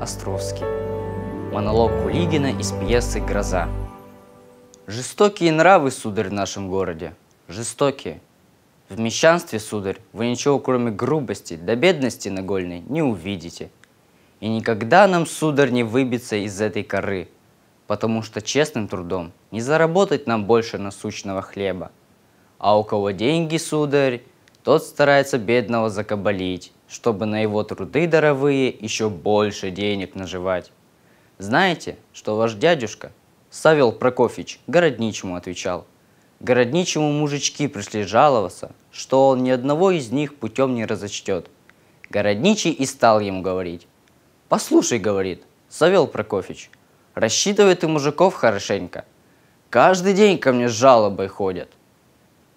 Островский. Монолог Кулигина из пьесы «Гроза». Жестокие нравы, сударь, в нашем городе. Жестокие. В мещанстве, сударь, вы ничего, кроме грубости да бедности нагольной, не увидите. И никогда нам, сударь, не выбиться из этой коры, потому что честным трудом не заработать нам больше насущного хлеба. А у кого деньги, сударь, тот старается бедного закабалить, чтобы на его труды даровые еще больше денег наживать. Знаете, что ваш дядюшка, Савел Прокофьевич, городничему отвечал. Городничему мужички пришли жаловаться, что он ни одного из них путем не разочтет. Городничий и стал ему говорить. «Послушай, — говорит, — Савел Прокофьевич, рассчитывай ты мужиков хорошенько. Каждый день ко мне с жалобой ходят.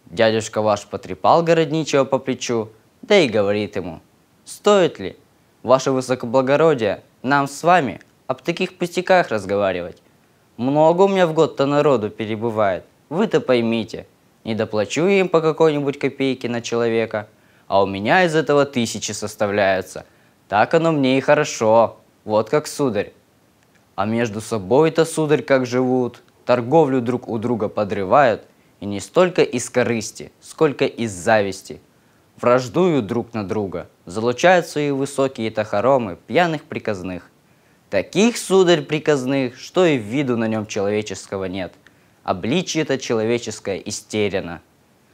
Дядюшка ваш потрепал городничего по плечу, да и говорит ему, «Стоит ли, ваше высокоблагородие, нам с вами об таких пустяках разговаривать? Много у меня в год-то народу перебывает, вы-то поймите, не доплачу я им по какой-нибудь копейке на человека, а у меня из этого тысячи составляются. Так оно мне и хорошо, вот как сударь. А между собой-то, сударь, как живут, торговлю друг у друга подрывают – и не столько из корысти, сколько из зависти. Враждую друг на друга, залучают свои высокие тахаромы пьяных приказных. Таких, сударь, приказных, что и в виду на нем человеческого нет. обличье это человеческое истеряно.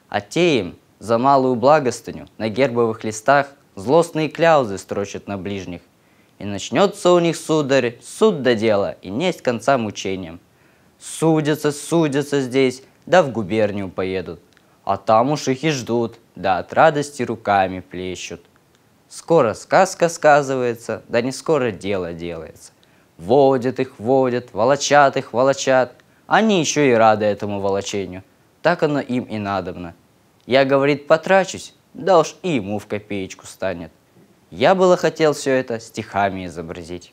А те им, за малую благостыню, на гербовых листах злостные кляузы строчат на ближних. И начнется у них, сударь, суд до дела, и несть конца мучением. Судятся, судятся здесь, да в губернию поедут. А там уж их и ждут, да от радости руками плещут. Скоро сказка сказывается, да не скоро дело делается. Водят их, водят, волочат их, волочат. Они еще и рады этому волочению. Так оно им и надобно. Я, говорит, потрачусь, да уж и ему в копеечку станет. Я было хотел все это стихами изобразить.